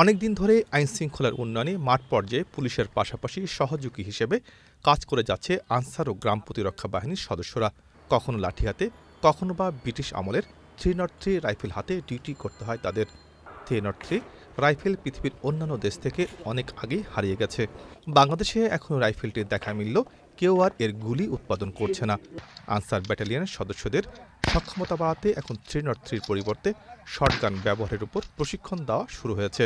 অনেক দিন ধরে আইনশৃঙ্খলার উন্নয়নে মাঠ পর্যায়ে পুলিশের পাশাপাশি সহযোগী হিসেবে কাজ করে যাচ্ছে আনসার ও গ্রাম প্রতিরক্ষা বাহিনীর সদস্যরা কখনো লাঠি হাতে কখনো বা ব্রিটিশ আমলের থ্রি নট থ্রি রাইফেল হাতে ডিউটি করতে হয় তাদের থ্রি নট থ্রি রাইফেল পৃথিবীর অন্যান্য দেশ থেকে অনেক আগে হারিয়ে গেছে বাংলাদেশে এখনও রাইফেলটির দেখা মিলল কেউ আর এর গুলি উৎপাদন করছে না আনসার ব্যাটালিয়নের সদস্যদের সক্ষমতা বাড়াতে এখন থ্রি নট থ্রির পরিবর্তে শর্টগান ব্যবহারের উপর প্রশিক্ষণ দেওয়া শুরু হয়েছে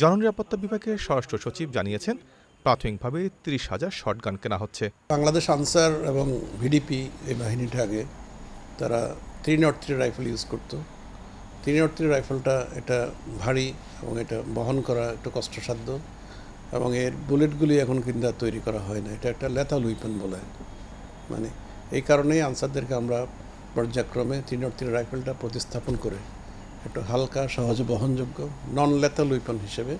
জননিরাপত্তা বিভাগের স্বরাষ্ট্র সচিব জানিয়েছেন প্রাথমিকভাবে তিরিশ হাজার শর্টগান কেনা হচ্ছে বাংলাদেশ আনসার এবং ভিডিপি এই বাহিনীটা আগে তারা three nought three rifle use করত থ্রি নট থ্রি রাইফেলটা এটা ভারী এবং এটা বহন করা একটু কষ্টসাধ্য এবং এর বুলেটগুলি এখন কিন্তু তৈরি করা হয় না এটা একটা লেথাল উইপন বলে মানে এই কারণেই আনসারদেরকে আমরা পর্যায়ক্রমে তিনটির রাইফেলটা প্রতিস্থাপন করে একটু হালকা সহজে বহনযোগ্য নন লেথাল উইপন হিসেবে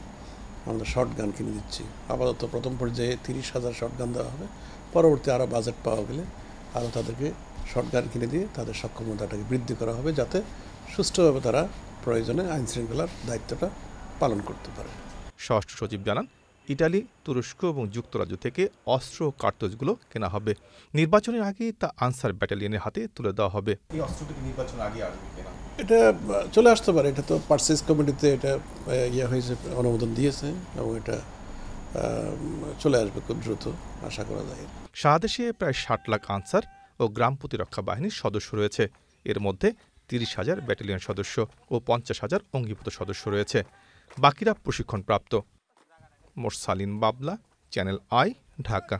আমরা শর্ট গান কিনে দিচ্ছি আপাতত প্রথম পর্যায়ে তিরিশ হাজার শর্ট গান দেওয়া হবে পরবর্তী আরও বাজেট পাওয়া গেলে আরও তাদেরকে শর্ট গান কিনে দিয়ে তাদের সক্ষমতাটাকে বৃদ্ধি করা হবে যাতে সুষ্ঠুভাবে তারা প্রয়োজনে আইনশৃঙ্খলার দায়িত্বটা পালন করতে পারে ষষ্ঠ সচিব জানান ইটালি তুরস্ক এবং যুক্তরাজ্য থেকে অস্ত্র কার্তজগুলো কেনা হবে নির্বাচনের আগে তা আনসার ব্যাটালিয়নের হাতে তুলে দেওয়া হবে নির্বাচন আগে এটা চলে আসতে পারে এটা তো পার্সেস কমিটিতে এটা ইয়ে হয়েছে অনুমোদন দিয়েছে এবং এটা চলে আসবে খুব দ্রুত আশা করা যায় সারাদেশে প্রায় ষাট লাখ আনসার ও গ্রাম প্রতিরক্ষা বাহিনীর সদস্য রয়েছে এর মধ্যে তিরিশ হাজার ব্যাটালিয়ন সদস্য ও পঞ্চাশ হাজার অঙ্গীভূত সদস্য রয়েছে বাকিরা প্রশিক্ষণপ্রাপ্ত মোরসালিন বাবলা চ্যানেল আই ঢাকা